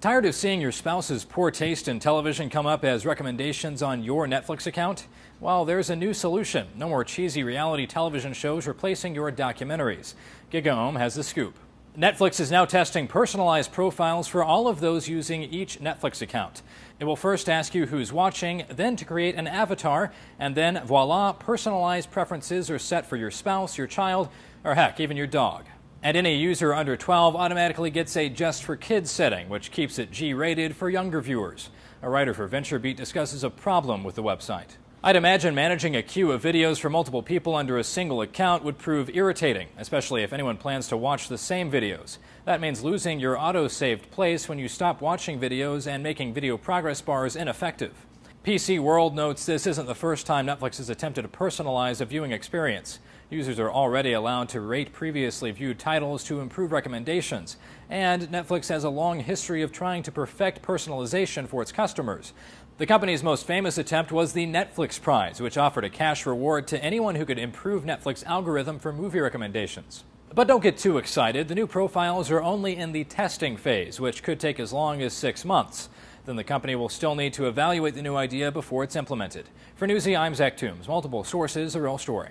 Tired of seeing your spouse's poor taste in television come up as recommendations on your Netflix account? Well, there's a new solution. No more cheesy reality television shows replacing your documentaries. Gigaom has the scoop. Netflix is now testing personalized profiles for all of those using each Netflix account. It will first ask you who's watching, then to create an avatar, and then voila, personalized preferences are set for your spouse, your child, or heck, even your dog. And any user under 12 automatically gets a Just for Kids setting, which keeps it G rated for younger viewers. A writer for VentureBeat discusses a problem with the website. I'd imagine managing a queue of videos for multiple people under a single account would prove irritating, especially if anyone plans to watch the same videos. That means losing your auto-saved place when you stop watching videos and making video progress bars ineffective. PC World notes this isn't the first time Netflix has attempted to personalize a viewing experience. Users are already allowed to rate previously viewed titles to improve recommendations. And Netflix has a long history of trying to perfect personalization for its customers. The company's most famous attempt was the Netflix Prize, which offered a cash reward to anyone who could improve Netflix's algorithm for movie recommendations. But don't get too excited. The new profiles are only in the testing phase, which could take as long as six months then the company will still need to evaluate the new idea before it's implemented. For Newsy, I'm Zach Toombs. Multiple sources, a real story.